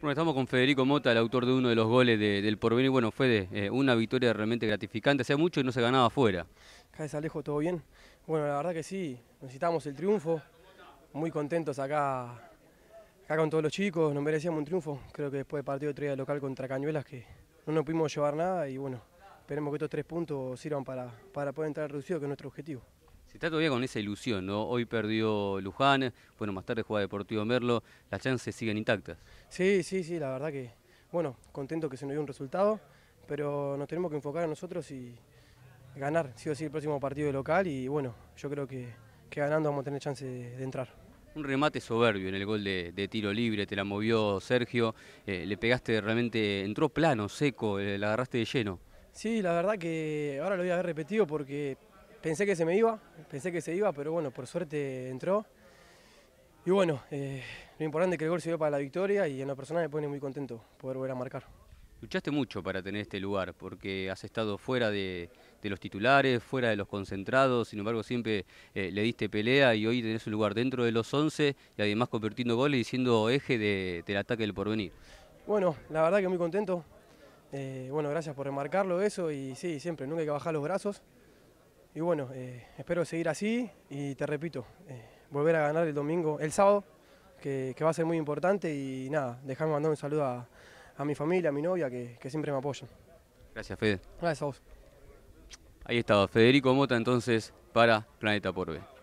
Bueno, estamos con Federico Mota, el autor de uno de los goles del Porvenir. Bueno, fue eh, una victoria realmente gratificante. Hacía mucho y no se ganaba afuera. Gracias, Alejo, ¿todo bien? Bueno, la verdad que sí, necesitábamos el triunfo. Muy contentos acá, acá con todos los chicos, nos merecíamos un triunfo. Creo que después del partido de local contra Cañuelas que no nos pudimos llevar nada y bueno, esperemos que estos tres puntos sirvan para, para poder entrar reducido, que es nuestro objetivo. Se está todavía con esa ilusión, ¿no? Hoy perdió Luján, bueno, más tarde juega Deportivo Merlo, las chances siguen intactas. Sí, sí, sí, la verdad que, bueno, contento que se nos dio un resultado, pero nos tenemos que enfocar a nosotros y ganar, si o el próximo partido de local y bueno, yo creo que, ganando vamos a tener chance de, entrar. Un remate soberbio en el gol de, tiro libre, te la movió Sergio, eh, le pegaste realmente, entró plano, seco, eh, la agarraste de lleno. Sí, la verdad que ahora lo voy a ver repetido porque pensé que se me iba, pensé que se iba, pero bueno, por suerte entró. Y bueno, eh, lo importante es que el gol se dio para la victoria y en lo personal me pone muy contento poder volver a marcar. Luchaste mucho para tener este lugar, porque has estado fuera de, los titulares, fuera de los concentrados, sin embargo siempre eh, le diste pelea y hoy tenés un lugar dentro de los 11 y además convirtiendo goles y siendo eje de, del ataque del porvenir. Bueno, la verdad que muy contento. Eh, bueno, gracias por remarcarlo eso y sí, siempre, nunca hay que bajar los brazos y bueno, eh, espero seguir así y te repito, eh, volver a ganar el domingo, el sábado, que, va a ser muy importante y nada, dejarme mandar un saludo a, mi familia, a mi novia, que, siempre me apoyan. Gracias, Fede. Gracias a vos. Ahí estaba Federico Mota entonces para Planeta Por B.